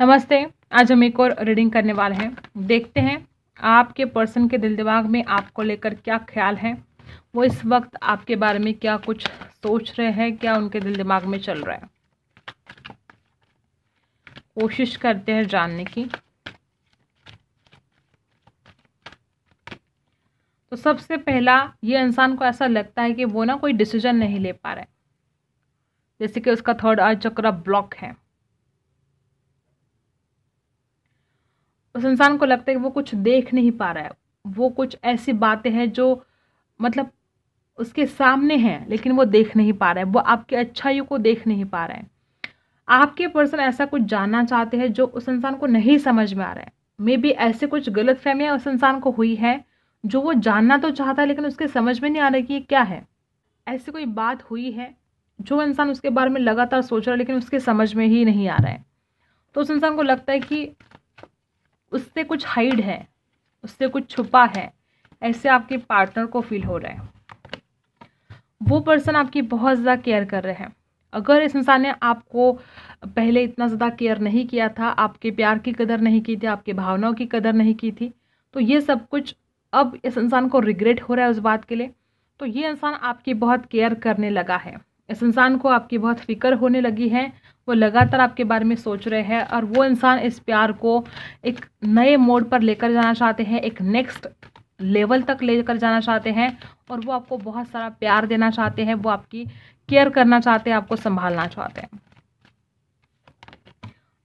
नमस्ते आज हम एक और रीडिंग करने वाले हैं देखते हैं आपके पर्सन के दिल दिमाग में आपको लेकर क्या ख्याल है वो इस वक्त आपके बारे में क्या कुछ सोच रहे हैं क्या उनके दिल दिमाग में चल रहा है कोशिश करते हैं जानने की तो सबसे पहला ये इंसान को ऐसा लगता है कि वो ना कोई डिसीजन नहीं ले पा रहा है जैसे कि उसका थर्ड आई चक्र ब्लॉक है उस इंसान को लगता है कि वो कुछ देख नहीं पा रहा है वो कुछ ऐसी बातें हैं जो मतलब उसके सामने हैं लेकिन वो देख नहीं पा रहा है वो आपकी अच्छाइयों को देख नहीं पा रहे हैं आपके पर्सन ऐसा कुछ जानना चाहते हैं जो उस इंसान को नहीं समझ में आ रहा है मे बी ऐसे कुछ गलत फहमियाँ उस इंसान को हुई है जो वो जानना तो चाहता है लेकिन उसके समझ में नहीं आ रहा कि ये क्या है ऐसी कोई बात हुई है जो इंसान उसके बारे में लगातार सोच रहा है लेकिन उसके समझ में ही नहीं आ रहा है तो उस इंसान को लगता है कि उससे कुछ हाइड है उससे कुछ छुपा है ऐसे आपके पार्टनर को फील हो रहा है वो पर्सन आपकी बहुत ज़्यादा केयर कर रहे हैं अगर इस इंसान ने आपको पहले इतना ज़्यादा केयर नहीं किया था आपके प्यार की कदर नहीं की थी आपकी भावनाओं की कदर नहीं की थी तो ये सब कुछ अब इस इंसान को रिग्रेट हो रहा है उस बात के लिए तो ये इंसान आपकी बहुत केयर करने लगा है इस इंसान को आपकी बहुत फिक्र होने लगी है वो लगातार आपके बारे में सोच रहे हैं और वो इंसान इस प्यार को एक नए मोड पर लेकर जाना चाहते हैं एक नेक्स्ट लेवल तक लेकर जाना चाहते हैं और वो आपको बहुत सारा प्यार देना चाहते हैं वो आपकी केयर करना चाहते हैं आपको संभालना चाहते हैं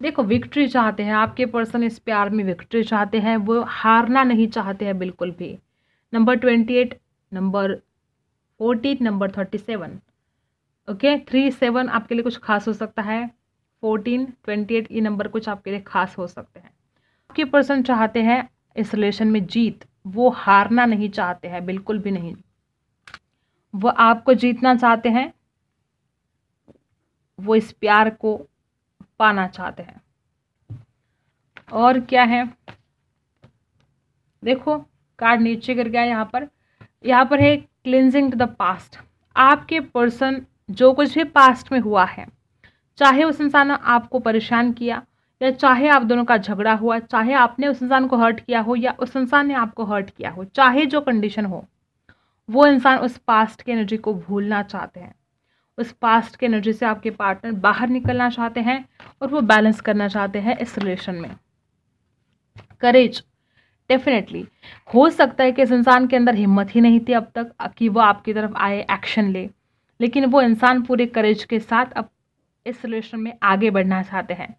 देखो विक्ट्री चाहते हैं आपके पर्सन इस प्यार में विक्ट्री चाहते हैं वो हारना नहीं चाहते हैं बिल्कुल भी number twenty eight number forty number thirty seven okay three seven आपके लिए कुछ खास हो सकता है फोर्टीन ट्वेंटी एट ये नंबर कुछ आपके लिए खास हो सकते हैं आपके पर्सन चाहते हैं इस रिलेशन में जीत वो हारना नहीं चाहते हैं बिल्कुल भी नहीं वो आपको जीतना चाहते हैं वो इस प्यार को पाना चाहते हैं और क्या है देखो कार्ड नीचे गिर गया यहाँ पर यहाँ पर है क्लिनजिंग टू द पास्ट आपके पर्सन जो कुछ भी पास्ट में हुआ है चाहे उस इंसान ने आपको परेशान किया या चाहे आप दोनों का झगड़ा हुआ चाहे आपने उस इंसान को हर्ट किया हो या उस इंसान ने आपको हर्ट किया हो चाहे जो कंडीशन हो वो इंसान उस पास्ट की एनर्जी को भूलना चाहते हैं उस पास्ट की एनर्जी से आपके पार्टनर बाहर निकलना चाहते हैं और वो बैलेंस करना चाहते हैं इस रिलेशन में करेज डेफिनेटली हो सकता है कि इस इंसान के अंदर हिम्मत ही नहीं थी अब तक कि वो आपकी तरफ आए एक्शन ले लेकिन वो इंसान पूरे करेज के साथ अब इस रिलेशन में आगे बढ़ना चाहते हैं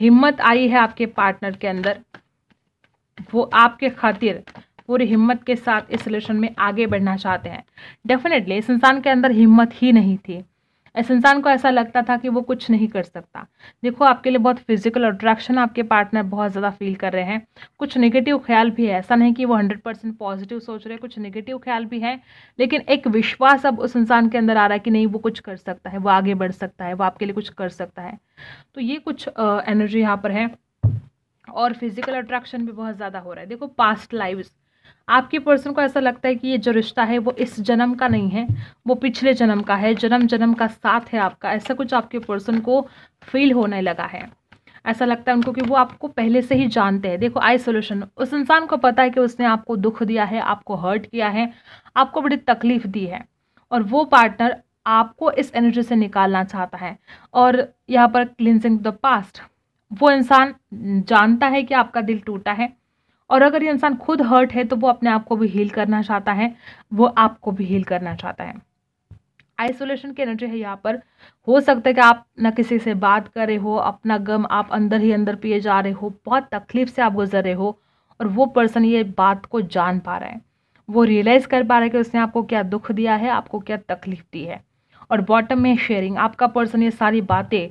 हिम्मत आई है आपके पार्टनर के अंदर वो आपके खातिर पूरी हिम्मत के साथ इस रिलेशन में आगे बढ़ना चाहते हैं डेफिनेटली इस इंसान के अंदर हिम्मत ही नहीं थी इस इंसान को ऐसा लगता था कि वो कुछ नहीं कर सकता देखो आपके लिए बहुत फिजिकल अट्रैक्शन आपके पार्टनर बहुत ज़्यादा फील कर रहे हैं कुछ निगेटिव ख्याल भी है ऐसा नहीं कि वो हंड्रेड परसेंट पॉजिटिव सोच रहे हैं कुछ निगेटिव ख्याल भी है लेकिन एक विश्वास अब उस इंसान के अंदर आ रहा है कि नहीं वो कुछ कर सकता है वो आगे बढ़ सकता है वो आपके लिए कुछ कर सकता है तो ये कुछ एनर्जी यहाँ पर है और फिजिकल अट्रैक्शन भी बहुत ज़्यादा हो रहा है देखो पास्ट लाइव्स आपके पर्सन को ऐसा लगता है कि ये जो रिश्ता है वो इस जन्म का नहीं है वो पिछले जन्म का है जन्म जन्म का साथ है आपका ऐसा कुछ आपके पर्सन को फील होने लगा है ऐसा लगता है उनको कि वो आपको पहले से ही जानते हैं देखो आई सोल्यूशन उस इंसान को पता है कि उसने आपको दुख दिया है आपको हर्ट किया है आपको बड़ी तकलीफ़ दी है और वो पार्टनर आपको इस एनर्जी से निकालना चाहता है और यहाँ पर क्लिनजिंग द पास्ट वो इंसान जानता है कि आपका दिल टूटा है और अगर ये इंसान खुद हर्ट है तो वो अपने आप को भी हील करना चाहता है वो आपको भी हील करना चाहता है आइसोलेशन की एनर्जी है यहाँ पर हो सकता है कि आप ना किसी से बात कर रहे हो अपना गम आप अंदर ही अंदर पिए जा रहे हो बहुत तकलीफ से आप गुजर रहे हो और वो पर्सन ये बात को जान पा रहा है वो रियलाइज़ कर पा रहा है कि उसने आपको क्या दुख दिया है आपको क्या तकलीफ दी है और बॉटम में शेयरिंग आपका पर्सन ये सारी बातें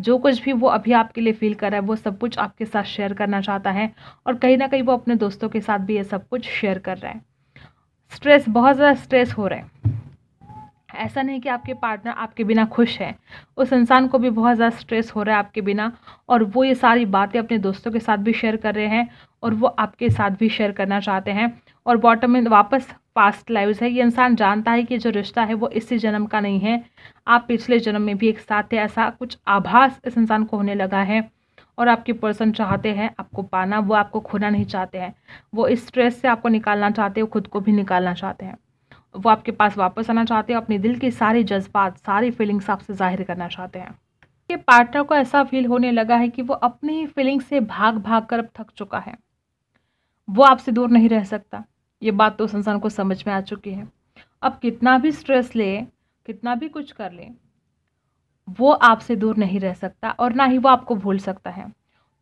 जो कुछ भी वो अभी आपके लिए फील कर रहा है वो सब कुछ आपके साथ शेयर करना चाहता है और कहीं ना कहीं वो अपने दोस्तों के साथ भी ये सब कुछ शेयर कर रहा है स्ट्रेस बहुत ज़्यादा स्ट्रेस हो रहा है ऐसा नहीं कि आपके पार्टनर आपके बिना खुश है उस इंसान को भी बहुत ज़्यादा स्ट्रेस हो रहा है आपके बिना और वो ये सारी बातें अपने दोस्तों के साथ भी शेयर कर रहे हैं और वो आपके साथ भी शेयर करना चाहते हैं और बॉटम में वापस पास्ट लाइव्स है ये इंसान जानता है कि जो रिश्ता है वो इसी जन्म का नहीं है आप पिछले जन्म में भी एक साथ थे ऐसा कुछ आभास इस इंसान को होने लगा है और आपके पर्सन चाहते हैं आपको पाना वो आपको खोना नहीं चाहते हैं वो इस स्ट्रेस से आपको निकालना चाहते हैं खुद को भी निकालना चाहते हैं वो आपके पास वापस आना चाहते हैं अपने दिल के सारे जज्बात सारी फीलिंग्स आपसे जाहिर करना चाहते हैं कि पार्टनर को ऐसा फील होने लगा है कि वो अपनी ही फीलिंग्स से भाग भाग कर अब थक चुका है वो आपसे दूर नहीं रह सकता ये बात तो उस इंसान को समझ में आ चुकी है अब कितना भी स्ट्रेस ले कितना भी कुछ कर ले वो आपसे दूर नहीं रह सकता और ना ही वो आपको भूल सकता है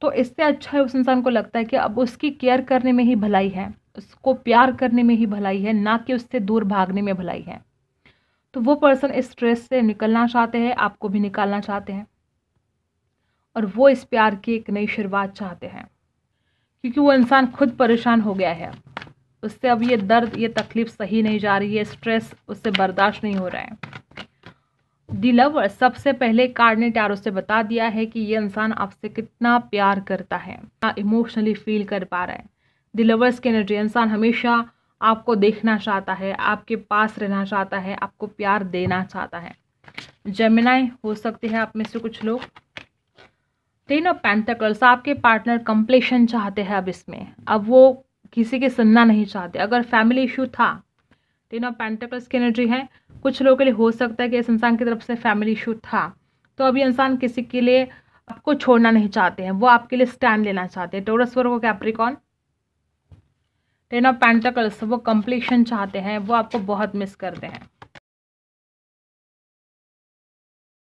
तो इससे अच्छा है उस इंसान को लगता है कि अब उसकी केयर करने में ही भलाई है उसको प्यार करने में ही भलाई है ना कि उससे दूर भागने में भलाई है तो वो पर्सन इस स्ट्रेस से निकलना चाहते हैं आपको भी निकालना चाहते हैं और वो इस प्यार की एक नई शुरुआत चाहते हैं क्योंकि वो इंसान खुद परेशान हो गया है उससे अब ये दर्द ये तकलीफ़ सही नहीं जा रही है स्ट्रेस उससे बर्दाश्त नहीं हो रहा है दी लवर सबसे पहले कार्ड ने टैरो से बता दिया है कि ये इंसान आपसे कितना प्यार करता है कितना इमोशनली फील कर पा रहा है दी लवर्स की एनर्जी इंसान हमेशा आपको देखना चाहता है आपके पास रहना चाहता है आपको प्यार देना चाहता है जमिनाएं हो सकते हैं आप में से कुछ लोग टेन ऑफ पैंथकल्स आपके पार्टनर कंप्लेशन चाहते हैं अब इसमें अब वो किसी के सुनना नहीं चाहते अगर फैमिली इशू था तीन ऑफ पेंटेकल्स की एनर्जी है कुछ लोगों के लिए हो सकता है कि इस इंसान की तरफ से फैमिली इशू था तो अभी इंसान किसी के लिए आपको छोड़ना नहीं चाहते हैं वो आपके लिए स्टैंड लेना चाहते हैं Taurus Virgo Capricorn ten of pentacles वो कंप्लीशन चाहते हैं वो आपको बहुत मिस करते हैं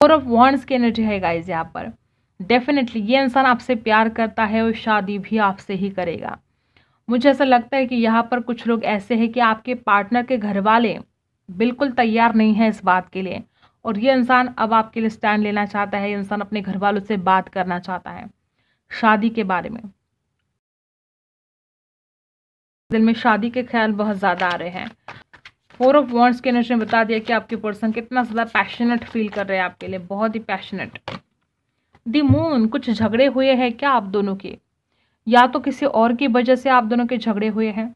फोर ऑफ वॉन्ट्स की एनर्जी है गाइज यहाँ पर डेफिनेटली ये इंसान आपसे प्यार करता है और शादी भी आपसे ही करेगा मुझे ऐसा लगता है कि यहाँ पर कुछ लोग ऐसे हैं कि आपके पार्टनर के घर वाले बिल्कुल तैयार नहीं है इस बात के लिए और ये इंसान अब आपके लिए स्टैंड लेना चाहता है इंसान अपने घर वालों से बात करना चाहता है शादी के बारे में दिल में शादी के ख्याल बहुत ज़्यादा आ रहे हैं फोर ऑफ वर्ड्स के एनर्जी ने बता दिया कि आपके पर्सन कितना ज़्यादा पैशनेट फील कर रहे हैं आपके लिए बहुत ही पैशनेट दी मून कुछ झगड़े हुए हैं क्या आप दोनों के या तो किसी और की वजह से आप दोनों के झगड़े हुए हैं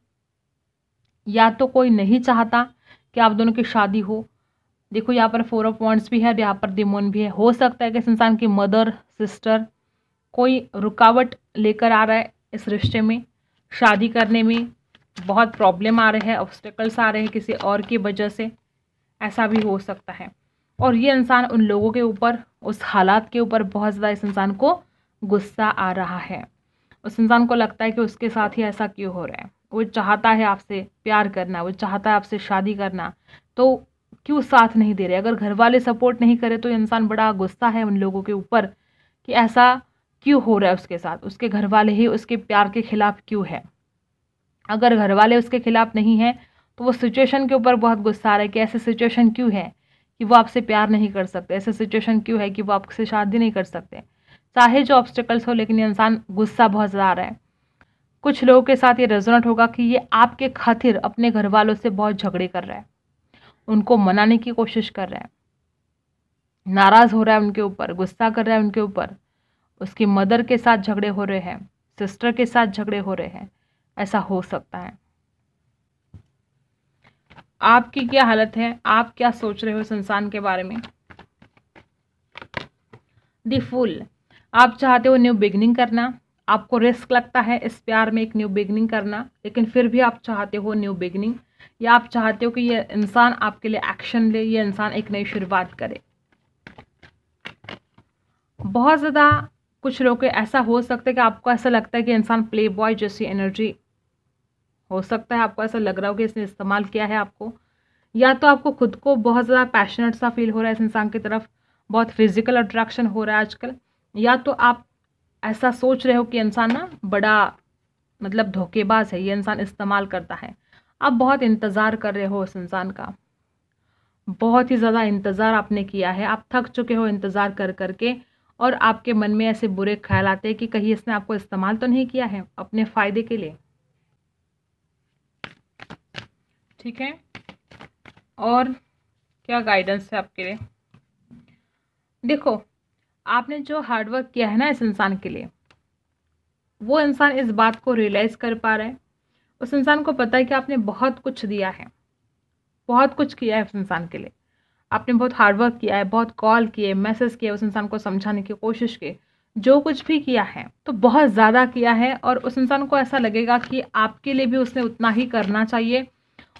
या तो कोई नहीं चाहता कि आप दोनों की शादी हो देखो यहाँ पर फोर ऑफ पॉइंट्स भी है यहाँ पर दिमोन भी है हो सकता है कि इस इंसान की मदर सिस्टर कोई रुकावट लेकर आ रहा है इस रिश्ते में शादी करने में बहुत प्रॉब्लम आ रहे हैं ऑब्स्टेकल्स आ रहे हैं किसी और की वजह से ऐसा भी हो सकता है और ये इंसान उन लोगों के ऊपर उस हालात के ऊपर बहुत ज़्यादा इस इंसान को गुस्सा आ रहा है उस इंसान को लगता है कि उसके साथ ही ऐसा क्यों हो रहा है वो चाहता है आपसे प्यार करना वो चाहता है आपसे शादी करना तो क्यों साथ नहीं दे रहे अगर घर वाले सपोर्ट नहीं करे तो इंसान बड़ा गुस्सा है उन लोगों के ऊपर कि ऐसा क्यों हो रहा है उसके साथ उसके घर वाले ही उसके प्यार के खिलाफ क्यों है अगर घर वाले उसके खिलाफ नहीं हैं तो वो सिचुएशन के ऊपर बहुत गुस्सा आ रहा है कि ऐसे सिचुएशन क्यों है कि वो आपसे प्यार नहीं कर सकते ऐसे सिचुएशन क्यों है कि वो आपसे शादी नहीं कर सकते चाहे जो ऑब्स्टिकल्स हो लेकिन इंसान गुस्सा बहुत ज़्यादा आ रहा है कुछ लोगों के साथ ये रेजोनेट होगा कि ये आपके खातिर अपने घर वालों से बहुत झगड़े कर रहा है उनको मनाने की कोशिश कर रहा है नाराज़ हो रहा है उनके ऊपर गुस्सा कर रहा है उनके ऊपर उसकी मदर के साथ झगड़े हो रहे हैं सिस्टर के साथ झगड़े हो रहे हैं ऐसा हो सकता है आपकी क्या हालत है आप क्या सोच रहे हो इस इंसान के बारे में दी फुल आप चाहते हो न्यू बिगनिंग करना आपको रिस्क लगता है इस प्यार में एक न्यू बिगनिंग करना लेकिन फिर भी आप चाहते हो न्यू बिगनिंग या आप चाहते हो कि यह इंसान आपके लिए एक्शन ले यह इंसान एक नई शुरुआत करे बहुत ज़्यादा कुछ लोग ऐसा हो सकता है कि आपको ऐसा लगता है कि इंसान प्ले बॉय जैसी एनर्जी हो सकता है आपको ऐसा लग रहा हो कि इसने इस्तेमाल किया है आपको या तो आपको खुद को बहुत ज़्यादा पैशनेट सा फील हो रहा है इस इंसान की तरफ बहुत फिजिकल अट्रैक्शन हो रहा है आजकल या तो आप ऐसा सोच रहे हो कि इंसान ना बड़ा मतलब धोखेबाज है ये इंसान इस्तेमाल करता है आप बहुत इंतज़ार कर रहे हो उस इंसान का बहुत ही ज़्यादा इंतज़ार आपने किया है आप थक चुके हो इंतज़ार कर कर के और आपके मन में ऐसे बुरे ख्याल आते हैं कि कहीं इसने आपको इस्तेमाल तो नहीं किया है अपने फ़ायदे के लिए ठीक है और क्या गाइडेंस है आपके लिए देखो आपने जो हार्डवर्क किया है ना इस इंसान के लिए वो इंसान इस बात को रियलाइज़ कर पा रहा है उस इंसान को पता है कि आपने बहुत कुछ दिया है बहुत कुछ किया है उस इंसान के लिए आपने बहुत हार्डवर्क किया है बहुत कॉल किए मैसेज किए उस इंसान को समझाने की कोशिश की जो कुछ भी किया है तो बहुत ज़्यादा किया है और उस इंसान को ऐसा लगेगा कि आपके लिए भी उसने उतना ही करना चाहिए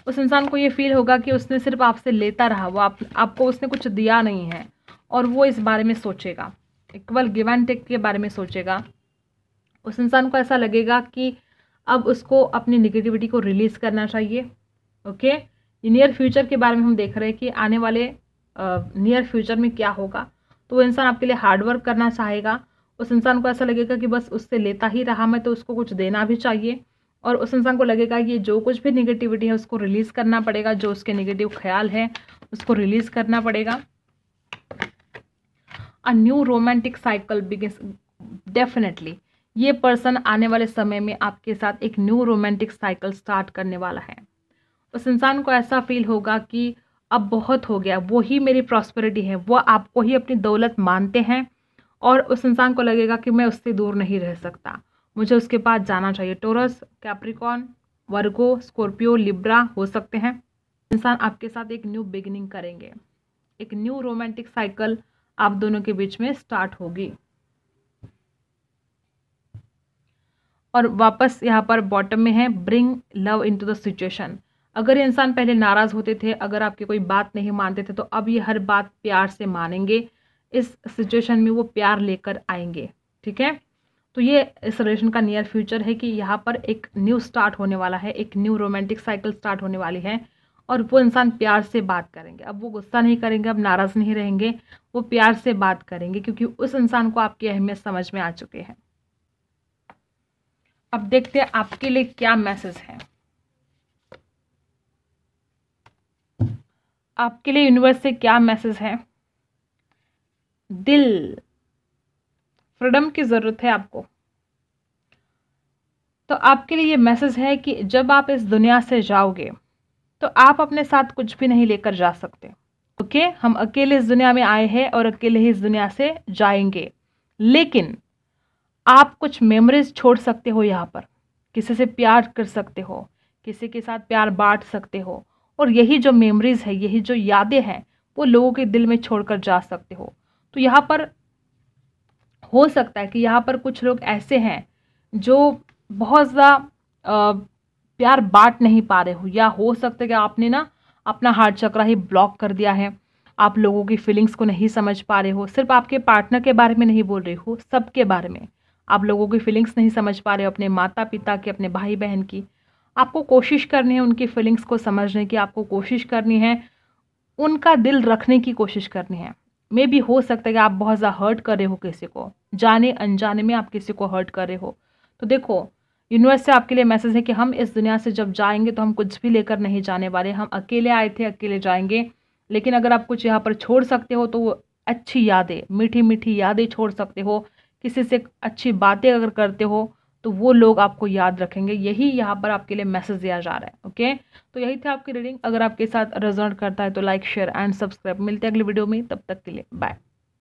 उस इंसान को ये फील होगा कि उसने सिर्फ आपसे लेता रहा वो आप आपको उसने कुछ दिया नहीं है और वो इस बारे में सोचेगा इक्वल गिव एंड टेक के बारे में सोचेगा उस इंसान को ऐसा लगेगा कि अब उसको अपनी निगेटिविटी को रिलीज़ करना चाहिए ओके नियर फ्यूचर के बारे में हम देख रहे हैं कि आने वाले नियर फ्यूचर में क्या होगा तो वो इंसान आपके लिए हार्डवर्क करना चाहेगा उस इंसान को ऐसा लगेगा कि बस उससे लेता ही रहा मैं तो उसको कुछ देना भी चाहिए और उस इंसान को लगेगा कि जो कुछ भी निगेटिविटी है उसको रिलीज़ करना पड़ेगा जो उसके निगेटिव ख्याल है उसको रिलीज़ करना पड़ेगा a new romantic cycle begin definitely ये पर्सन आने वाले समय में आपके साथ एक न्यू रोमांटिक साइकिल स्टार्ट करने वाला है उस इंसान को ऐसा फील होगा कि अब बहुत हो गया वो ही मेरी प्रॉस्पेरिटी है वो आपको ही अपनी दौलत मानते हैं और उस इंसान को लगेगा कि मैं उससे दूर नहीं रह सकता मुझे उसके पास जाना चाहिए Taurus Capricorn Virgo Scorpio Libra हो सकते हैं इंसान आपके साथ एक न्यू बिगिनिंग करेंगे एक न्यू रोमांटिक साइकिल आप दोनों के बीच में स्टार्ट होगी और वापस यहाँ पर बॉटम में है bring love into the situation अगर ये इंसान पहले नाराज़ होते थे अगर आपकी कोई बात नहीं मानते थे तो अब ये हर बात प्यार से मानेंगे इस सिचुएशन में वो प्यार लेकर आएंगे ठीक है तो ये इस रिलेशन का नियर फ्यूचर है कि यहाँ पर एक न्यू स्टार्ट होने वाला है एक न्यू रोमांटिक साइकिल स्टार्ट होने वाली है और वो इंसान प्यार से बात करेंगे अब वो गुस्सा नहीं करेंगे अब नाराज़ नहीं रहेंगे वो प्यार से बात करेंगे क्योंकि उस इंसान को आपकी अहमियत समझ में आ चुके हैं अब देखते हैं आपके लिए क्या मैसेज है आपके लिए यूनिवर्स से क्या मैसेज है दिल फ्रीडम की ज़रूरत है आपको तो आपके लिए ये मैसेज है कि जब आप इस दुनिया से जाओगे तो आप अपने साथ कुछ भी नहीं लेकर जा सकते ओके हम अकेले इस दुनिया में आए हैं और अकेले ही इस दुनिया से जाएंगे लेकिन आप कुछ मेमोरीज छोड़ सकते हो यहाँ पर किसी से प्यार कर सकते हो किसी के साथ प्यार बांट सकते हो और यही जो मेमोरीज़ है यही जो यादें हैं वो लोगों के दिल में छोड़कर जा सकते हो तो यहाँ पर हो सकता है कि यहाँ पर कुछ लोग ऐसे हैं जो बहुत ज़्यादा प्यार बांट नहीं पा रहे हो या हो सकता है कि आपने ना अपना हार्ट चक्रा ही ब्लॉक कर दिया है आप लोगों की फीलिंग्स को नहीं समझ पा रहे हो सिर्फ आपके पार्टनर के बारे में नहीं बोल रही हो सबके बारे में आप लोगों की फीलिंग्स नहीं समझ पा रहे हो अपने माता पिता की अपने भाई बहन की आपको कोशिश करनी है उनकी फीलिंग्स को समझने की आपको कोशिश करनी है उनका दिल रखने की कोशिश करनी है मे भी हो सकता है कि आप बहुत ज़्यादा हर्ट कर रहे हो किसी को जाने अनजाने में आप किसी को हर्ट कर रहे हो तो देखो यूनिवर्स से आपके लिए मैसेज है कि हम इस दुनिया से जब जाएंगे तो हम कुछ भी लेकर नहीं जाने वाले हम अकेले आए थे अकेले जाएंगे लेकिन अगर आप कुछ यहाँ पर छोड़ सकते हो तो वो अच्छी यादें मीठी मीठी यादें छोड़ सकते हो किसी से अच्छी बातें अगर करते हो तो वो लोग आपको याद रखेंगे यही यहाँ पर आपके लिए मैसेज दिया जा रहा है ओके तो यही थे आपकी रीडिंग अगर आपके साथ रिजल्ट करता है तो लाइक शेयर एंड सब्सक्राइब मिलते हैं अगले वीडियो में तब तक के लिए बाय